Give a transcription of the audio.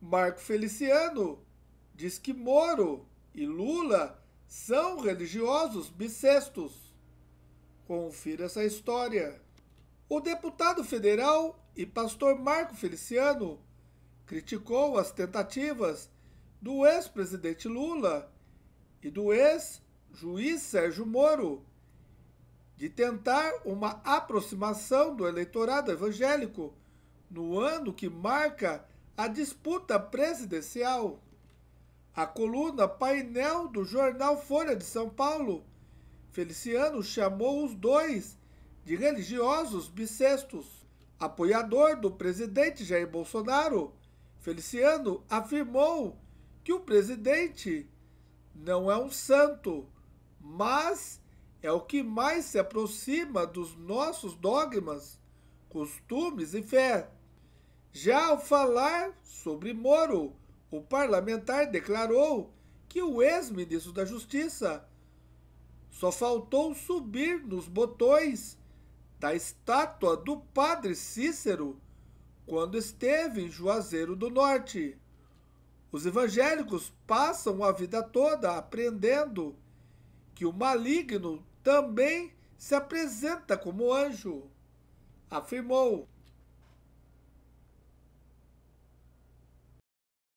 Marco Feliciano diz que Moro e Lula são religiosos bissextos. Confira essa história. O deputado federal e pastor Marco Feliciano criticou as tentativas do ex-presidente Lula e do ex-juiz Sérgio Moro de tentar uma aproximação do eleitorado evangélico no ano que marca a disputa presidencial. A coluna painel do jornal Folha de São Paulo, Feliciano chamou os dois de religiosos bissextos. Apoiador do presidente Jair Bolsonaro, Feliciano afirmou que o presidente não é um santo, mas é o que mais se aproxima dos nossos dogmas, costumes e fé. Já ao falar sobre Moro, o parlamentar declarou que o ex-ministro da Justiça só faltou subir nos botões da estátua do padre Cícero quando esteve em Juazeiro do Norte. Os evangélicos passam a vida toda aprendendo que o maligno também se apresenta como anjo, afirmou.